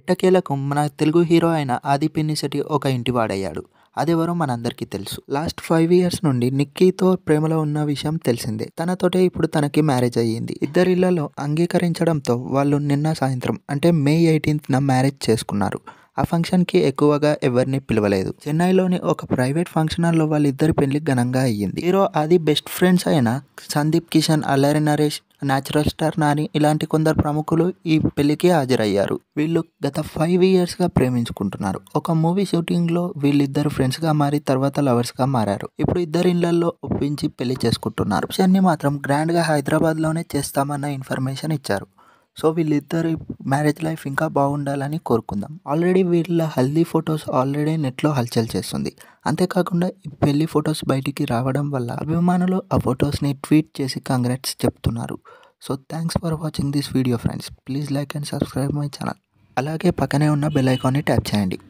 ఎట్టకేలకు మన తెలుగు హీరో అయిన ఆది శెట్టి ఒక ఇంటివాడయ్యాడు అదెవరో మనందరికీ తెలుసు లాస్ట్ ఫైవ్ ఇయర్స్ నుండి నిక్కీతో ప్రేమలో ఉన్న విషయం తెలిసిందే తనతోటే ఇప్పుడు తనకి మ్యారేజ్ అయ్యింది ఇద్దరిళ్లలో అంగీకరించడంతో వాళ్ళు నిన్న సాయంత్రం అంటే మే ఎయిటీన్త్న మ్యారేజ్ చేసుకున్నారు ఆ ఫంక్షన్కి ఎక్కువగా ఎవరిని పిలవలేదు చెన్నైలోని ఒక ప్రైవేట్ ఫంక్షన్ హాల్లో వాళ్ళిద్దరి పెళ్లి ఘనంగా అయ్యింది హీరో అది బెస్ట్ ఫ్రెండ్స్ అయిన సందీప్ కిషన్ అల్లరి నరేష్ న్యాచురల్ స్టార్ నాని ఇలాంటి కొందరు ప్రముఖులు ఈ పెళ్లికి హాజరయ్యారు వీళ్ళు గత ఫైవ్ ఇయర్స్గా ప్రేమించుకుంటున్నారు ఒక మూవీ షూటింగ్లో వీళ్ళిద్దరు ఫ్రెండ్స్గా మారి తర్వాత లవర్స్గా మారారు ఇప్పుడు ఇద్దరు ఇళ్లలో ఒప్పించి పెళ్లి చేసుకుంటున్నారు రిసెప్షన్ని మాత్రం గ్రాండ్గా హైదరాబాద్లోనే చేస్తామన్న ఇన్ఫర్మేషన్ ఇచ్చారు సో వీళ్ళిద్దరి మ్యారేజ్ లైఫ్ ఇంకా బాగుండాలని కోరుకుందాం ఆల్రెడీ వీళ్ళ హల్దీ ఫొటోస్ ఆల్రెడీ నెట్లో హల్చల్ చేస్తుంది అంతేకాకుండా ఈ పెళ్లి ఫొటోస్ బయటికి రావడం వల్ల అభిమానులు ఆ ఫొటోస్ని ట్వీట్ చేసి కంగ్రాట్స్ చెప్తున్నారు so thanks for watching this video friends please like and subscribe my channel అలాగే పక్కనే ఉన్న బెల్ ఐకాన్ని ట్యాప్ చేయండి